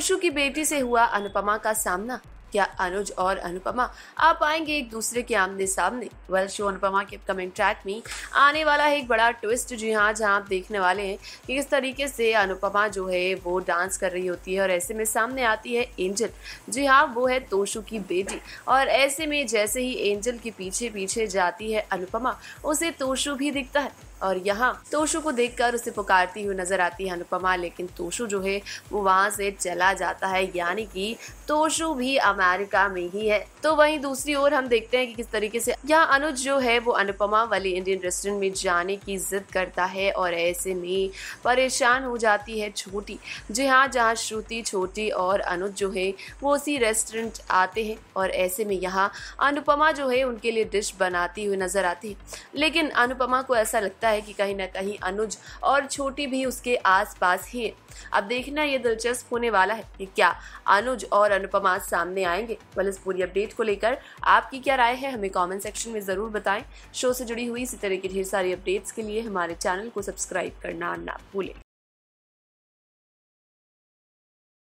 खुशू की बेटी से हुआ अनुपमा का सामना क्या अनुज और अनुपमा आ पाएंगे एक दूसरे के आमने सामने वेल शो अनुपमा के अपकमिंग ट्रैक में आने वाला है एक बड़ा ट्विस्ट जी हाँ जहाँ आप देखने वाले हैं कि किस तरीके से अनुपमा जो है वो डांस कर रही होती है और ऐसे में सामने आती है एंजल जी हाँ वो है तोशु की बेटी और ऐसे में जैसे ही एंजल के पीछे पीछे जाती है अनुपमा उसे तोशु भी दिखता है और यहाँ तोशु को देखकर उसे पुकारती हुई नजर आती है अनुपमा लेकिन तोशु जो है वो वहाँ से चला जाता है यानी कि तोशु भी अमेरिका में ही है तो वहीं दूसरी ओर हम देखते हैं कि किस तरीके से यहाँ अनुज जो है वो अनुपमा वाली इंडियन रेस्टोरेंट में जाने की जिद करता है और ऐसे में परेशान हो जाती है छोटी जी हाँ जहाँ श्रुति छोटी और अनुज जो है वो उसी रेस्टोरेंट आते हैं और ऐसे में यहाँ अनुपमा जो है उनके लिए डिश बनाती हुई नजर आती है लेकिन अनुपमा को ऐसा लगता है कि कहीं ना कहीं अनुज और छोटी भी उसके आसपास ही है अब देखना ये दिलचस्प होने वाला है कि क्या अनुज और अनुपमा सामने आएंगे वेल इस पूरी अपडेट को लेकर आपकी क्या राय है हमें कॉमेंट सेक्शन में ज़रूर बताएं शो से जुड़ी हुई इसी तरह की ढेर सारी अपडेट्स के लिए हमारे चैनल को सब्सक्राइब करना ना भूलें